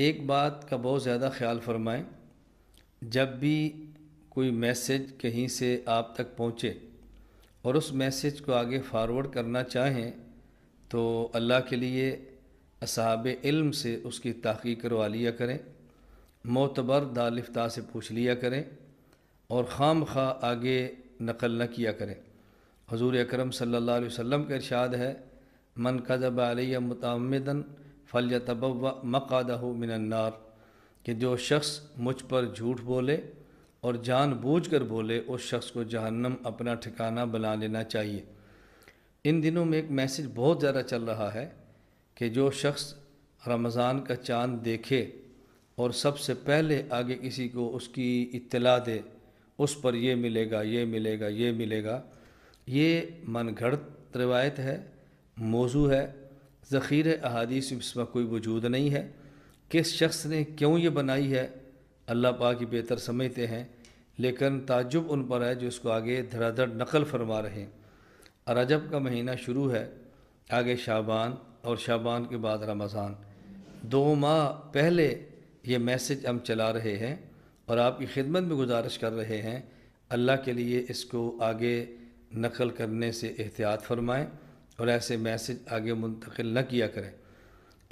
एक बात का बहुत ज़्यादा ख्याल फरमाएं जब भी कोई मैसेज कहीं से आप तक पहुँचे और उस मैसेज को आगे फारवर्ड करना चाहें तो अल्लाह के लिए असहाब इल्म से उसकी तहकीक करवा लिया करें मोतबर दालिफ्ता से पूछ लिया करें और ख़ाम खा आगे नकल न किया करें हजूर अक्रम सल्ला वसम का इरशाद है मन कदब आलिया मुतमदन फल या तबव मिनन्नार कि जो शख्स मुझ पर झूठ बोले और बूझ कर बोले उस शख्स को जहन्नम अपना ठिकाना बना लेना चाहिए इन दिनों में एक मैसेज बहुत ज़्यादा चल रहा है कि जो शख्स रमज़ान का चांद देखे और सबसे पहले आगे किसी को उसकी इत्तला दे उस पर ये मिलेगा ये मिलेगा ये मिलेगा ये मनगढ़ रिवायत है मौजू है ज़ख़ीर अहादीस में इसमें कोई वजूद नहीं है किस शख्स ने क्यों ये बनाई है अल्लाह पाक ही बेहतर समझते हैं लेकिन ताजुब उन पर है जो इसको आगे धड़ाधड़ नकल फरमा रहे हैं रजब का महीना शुरू है आगे शाबान और शाबान के बाद रमज़ान दो माह पहले ये मैसेज हम चला रहे हैं और आपकी खिदमत में गुजारिश कर रहे हैं अल्लाह के लिए इसको आगे नकल करने से एहतियात फरमाएँ और ऐसे मैसेज आगे मुंतकिल न किया करें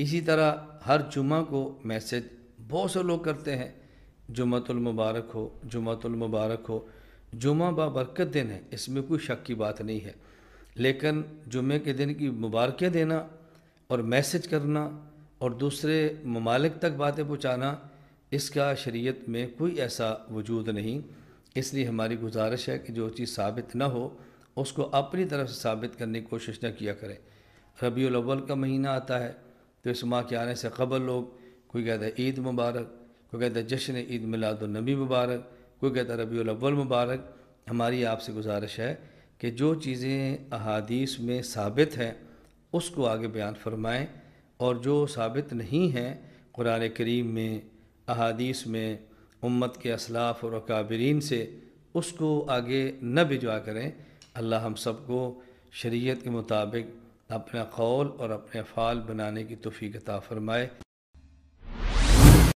इसी तरह हर जुमा को मैसेज बहुत से लोग करते हैं जुमतुलमबारक हो जुमतुलमबारक हो जुमा बाबरकत दिन है इसमें कोई शक की बात नहीं है लेकिन जुमे के दिन की मुबारकें देना और मैसेज करना और दूसरे ममालिक तक बातें पहुँचाना इसका शरीयत में कोई ऐसा वजूद नहीं इसलिए हमारी गुजारिश है कि जो चीज़ साबित ना हो उसको अपनी तरफ से साबित करने की कोशिश न किया करें रबी अव्वल का महीना आता है तो इस माह के आने से कबल लोग कोई कहता है ईद मुबारक कोई कहता है जश्न ईद मिलादुलनबी मुबारक कोई कहता है रबी अव्वल मुबारक हमारी आपसे गुजारिश है कि जो चीज़ें अहादीस में साबित हैं उसको आगे बयान फरमाएँ और जो साबित नहीं हैं कुरान करीम में अहादीस में उम्मत के असलाफ़ और अकाबरीन से उसको आगे न भिजवा करें अल्लाह हम सबको शरीयत के मुताबिक अपना कौल और अपने फ़ाल बनाने की तोफ़ी अता फ़रमाए